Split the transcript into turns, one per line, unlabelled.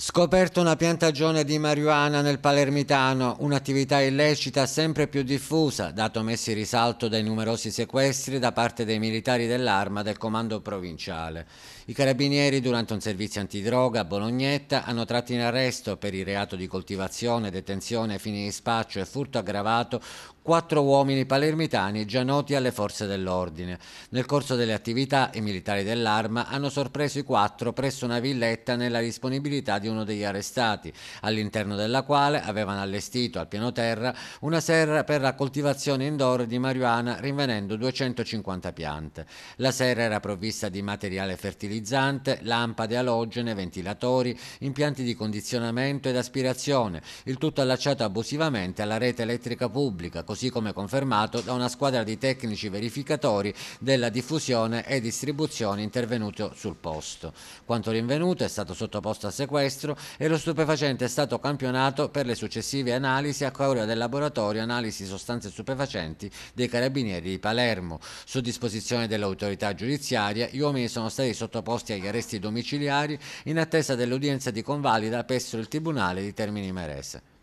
Scoperto una piantagione di marijuana nel Palermitano, un'attività illecita sempre più diffusa, dato messi in risalto dai numerosi sequestri da parte dei militari dell'arma del comando provinciale. I carabinieri, durante un servizio antidroga a Bolognetta, hanno tratto in arresto per il reato di coltivazione, detenzione fini di spaccio e furto aggravato quattro uomini palermitani già noti alle forze dell'ordine. Nel corso delle attività, i militari dell'arma hanno sorpreso i quattro presso una villetta nella disponibilità di di uno degli arrestati, all'interno della quale avevano allestito al piano terra una serra per la coltivazione indoor di marijuana rinvenendo 250 piante. La serra era provvista di materiale fertilizzante, lampade alogene, ventilatori, impianti di condizionamento ed aspirazione, il tutto allacciato abusivamente alla rete elettrica pubblica, così come confermato da una squadra di tecnici verificatori della diffusione e distribuzione intervenuto sul posto. Quanto rinvenuto è stato sottoposto a sequestro destro e lo stupefacente è stato campionato per le successive analisi a causa del laboratorio analisi sostanze stupefacenti dei carabinieri di Palermo. Su disposizione dell'autorità giudiziaria gli uomini sono stati sottoposti agli arresti domiciliari in attesa dell'udienza di convalida presso il Tribunale di Termini Marese.